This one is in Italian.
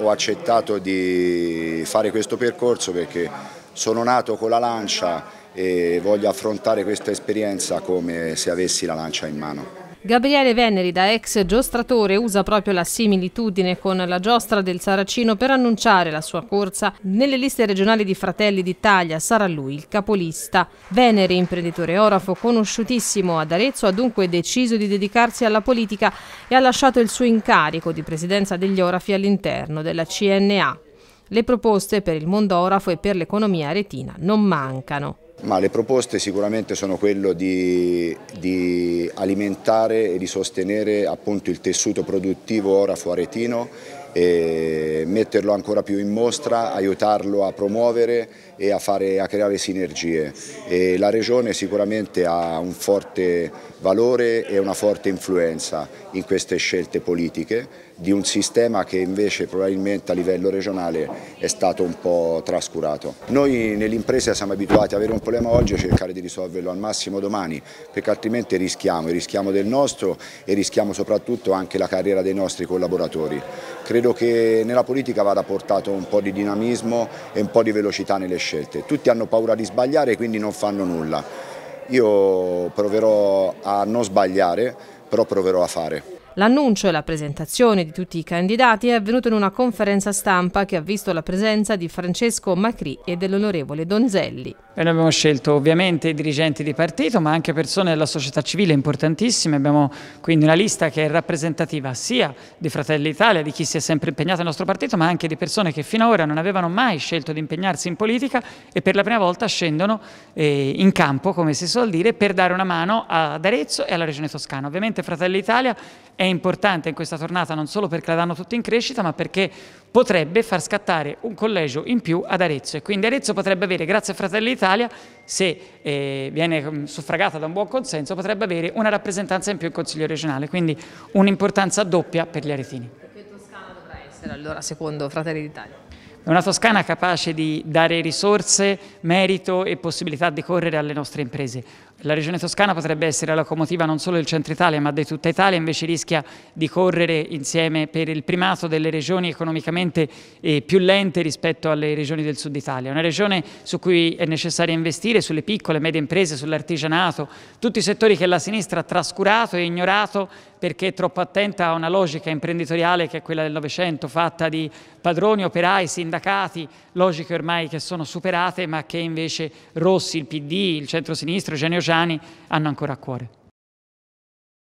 Ho accettato di fare questo percorso perché sono nato con la lancia e voglio affrontare questa esperienza come se avessi la lancia in mano. Gabriele Veneri, da ex giostratore, usa proprio la similitudine con la giostra del Saracino per annunciare la sua corsa nelle liste regionali di Fratelli d'Italia. Sarà lui il capolista. Veneri, imprenditore orafo conosciutissimo ad Arezzo, ha dunque deciso di dedicarsi alla politica e ha lasciato il suo incarico di presidenza degli orafi all'interno della CNA. Le proposte per il mondo orafo e per l'economia aretina non mancano. Ma le proposte sicuramente sono quello di, di alimentare e di sostenere appunto il tessuto produttivo ora fuaretino e metterlo ancora più in mostra, aiutarlo a promuovere e a, fare, a creare sinergie. E la Regione sicuramente ha un forte valore e una forte influenza in queste scelte politiche di un sistema che invece probabilmente a livello regionale è stato un po' trascurato. Noi nell'impresa siamo abituati ad avere un problema oggi e cercare di risolverlo al massimo domani perché altrimenti rischiamo, rischiamo del nostro e rischiamo soprattutto anche la carriera dei nostri collaboratori. Credo credo che nella politica vada portato un po' di dinamismo e un po' di velocità nelle scelte. Tutti hanno paura di sbagliare e quindi non fanno nulla. Io proverò a non sbagliare, però proverò a fare. L'annuncio e la presentazione di tutti i candidati è avvenuto in una conferenza stampa che ha visto la presenza di Francesco Macri e dell'onorevole Donzelli. E noi abbiamo scelto ovviamente i dirigenti di partito ma anche persone della società civile importantissime, abbiamo quindi una lista che è rappresentativa sia di Fratelli Italia, di chi si è sempre impegnato nel nostro partito ma anche di persone che fino ad ora non avevano mai scelto di impegnarsi in politica e per la prima volta scendono eh, in campo come si suol dire per dare una mano ad Arezzo e alla regione toscana. Ovviamente Fratelli Italia è importante in questa tornata non solo perché la danno tutti in crescita, ma perché potrebbe far scattare un collegio in più ad Arezzo e quindi Arezzo potrebbe avere, grazie a Fratelli d'Italia, se eh, viene mm, suffragata da un buon consenso, potrebbe avere una rappresentanza in più in Consiglio regionale, quindi un'importanza doppia per gli aretini. Perché Toscana dovrà essere allora secondo Fratelli d'Italia? È una Toscana capace di dare risorse, merito e possibilità di correre alle nostre imprese. La regione toscana potrebbe essere la locomotiva non solo del centro Italia ma di tutta Italia, invece rischia di correre insieme per il primato delle regioni economicamente eh, più lente rispetto alle regioni del sud Italia. Una regione su cui è necessario investire, sulle piccole e medie imprese, sull'artigianato, tutti i settori che la sinistra ha trascurato e ignorato perché è troppo attenta a una logica imprenditoriale che è quella del Novecento, fatta di padroni, operai, sindacati, logiche ormai che sono superate ma che invece Rossi, il PD, il centro sinistro Genio Già artigiani hanno ancora a cuore.